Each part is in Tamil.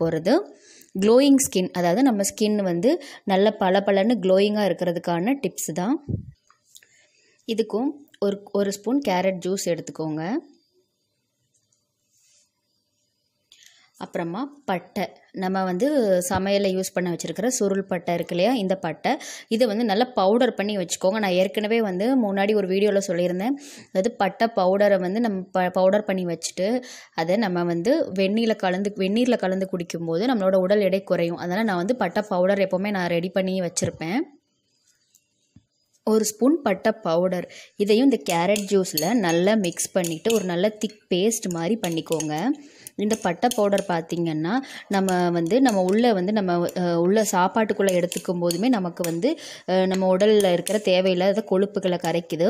போகிறது க்ளோயிங் ஸ்கின் அதாவது நம்ம ஸ்கின் வந்து நல்ல பல பலன்னு க்ளோயிங்காக இருக்கிறதுக்கான டிப்ஸ் தான் இதுக்கும் ஒரு ஒரு ஸ்பூன் கேரட் ஜூஸ் எடுத்துக்கோங்க அப்புறமா பட்டை நம்ம வந்து சமையலில் யூஸ் பண்ண வச்சுருக்கிற சுருள் பட்டை இருக்கு இல்லையா இந்த பட்டை இதை வந்து நல்லா பவுடர் பண்ணி வச்சுக்கோங்க நான் ஏற்கனவே வந்து முன்னாடி ஒரு வீடியோவில் சொல்லியிருந்தேன் அதாவது பட்டை பவுடரை வந்து நம்ம ப பவுடர் பண்ணி வச்சுட்டு அதை நம்ம வந்து வெந்நீரில் கலந்து வெந்நீரில் கலந்து குடிக்கும்போது நம்மளோட உடல் எடை குறையும் அதனால் நான் வந்து பட்டை பவுடர் எப்போவுமே நான் ரெடி பண்ணி வச்சுருப்பேன் ஒரு ஸ்பூன் பட்டை பவுடர் இதையும் இந்த கேரட் ஜூஸில் நல்லா மிக்ஸ் பண்ணிவிட்டு ஒரு நல்ல திக் பேஸ்ட் மாதிரி பண்ணிக்கோங்க இந்த பட்டை பவுடர் பார்த்திங்கன்னா நம்ம வந்து நம்ம உள்ளே வந்து நம்ம உள்ள சாப்பாட்டுக்குள்ளே எடுத்துக்கும் போதுமே நமக்கு வந்து நம்ம உடலில் இருக்கிற தேவையில்லாத கொழுப்புகளை கரைக்குது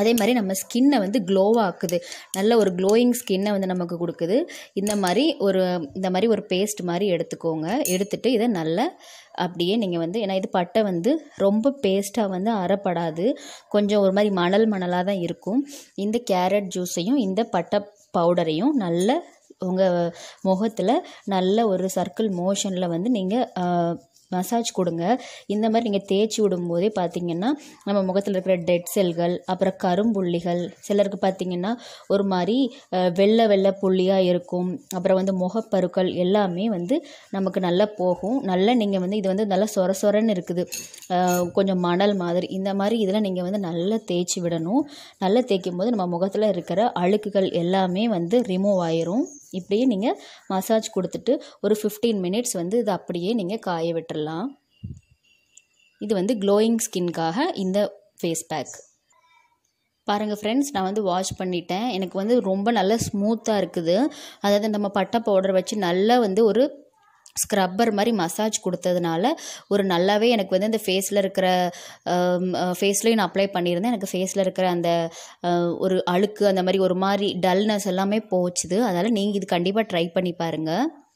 அதே மாதிரி நம்ம ஸ்கின்னை வந்து க்ளோவாக்குது நல்ல ஒரு க்ளோயிங் ஸ்கின்னை வந்து நமக்கு கொடுக்குது இந்த மாதிரி ஒரு இந்த மாதிரி ஒரு பேஸ்ட் மாதிரி எடுத்துக்கோங்க எடுத்துட்டு இதை நல்லா அப்படியே நீங்கள் வந்து ஏன்னா இது பட்டை வந்து ரொம்ப பேஸ்ட்டாக வந்து அறப்படாது கொஞ்சம் ஒரு மாதிரி மணல் மணலாக தான் இருக்கும் இந்த கேரட் ஜூஸையும் இந்த பட்டை பவுடரையும் நல்ல உங்கள் முகத்தில் நல்ல ஒரு சர்க்கிள் மோஷனில் வந்து நீங்கள் மசாஜ் கொடுங்க இந்த மாதிரி நீங்கள் தேய்ச்சி விடும்போதே பார்த்தீங்கன்னா நம்ம முகத்தில் இருக்கிற டெட் செல்கள் அப்புறம் கரும்புள்ளிகள் சிலருக்கு பார்த்தீங்கன்னா ஒரு மாதிரி வெள்ளை வெள்ளை புள்ளியாக இருக்கும் அப்புறம் வந்து முகப்பருக்கள் எல்லாமே வந்து நமக்கு நல்லா போகும் நல்லா நீங்கள் வந்து இது வந்து நல்லா சொர சொரன்னு இருக்குது கொஞ்சம் மணல் மாதிரி இந்த மாதிரி இதெல்லாம் நீங்கள் வந்து நல்லா தேய்ச்சி விடணும் நல்லா தேய்க்கும் போது நம்ம முகத்தில் இருக்கிற அழுக்குகள் எல்லாமே வந்து ரிமூவ் ஆயிரும் இப்படியே நீங்கள் மசாஜ் கொடுத்துட்டு ஒரு ஃபிஃப்டீன் மினிட்ஸ் வந்து இதை அப்படியே நீங்கள் காய விட்டுடலாம் இது வந்து க்ளோயிங் ஸ்கின்காக இந்த ஃபேஸ் பேக் பாருங்கள் ஃப்ரெண்ட்ஸ் நான் வந்து வாஷ் பண்ணிட்டேன் எனக்கு வந்து ரொம்ப நல்லா ஸ்மூத்தாக இருக்குது அதாவது நம்ம பட்டை பவுடர் வச்சு நல்லா வந்து ஒரு ஸ்க்ரப்பர் மாதிரி மசாஜ் கொடுத்ததுனால ஒரு நல்லாவே எனக்கு வந்து அந்த ஃபேஸில் இருக்கிற ஃபேஸ்லேயும் நான் அப்ளை பண்ணியிருந்தேன் எனக்கு ஃபேஸில் இருக்கிற அந்த ஒரு அழுக்கு அந்த மாதிரி ஒரு மாதிரி டல்னஸ் எல்லாமே போச்சுது அதனால் நீங்கள் இது கண்டிப்பாக ட்ரை பண்ணி பாருங்கள்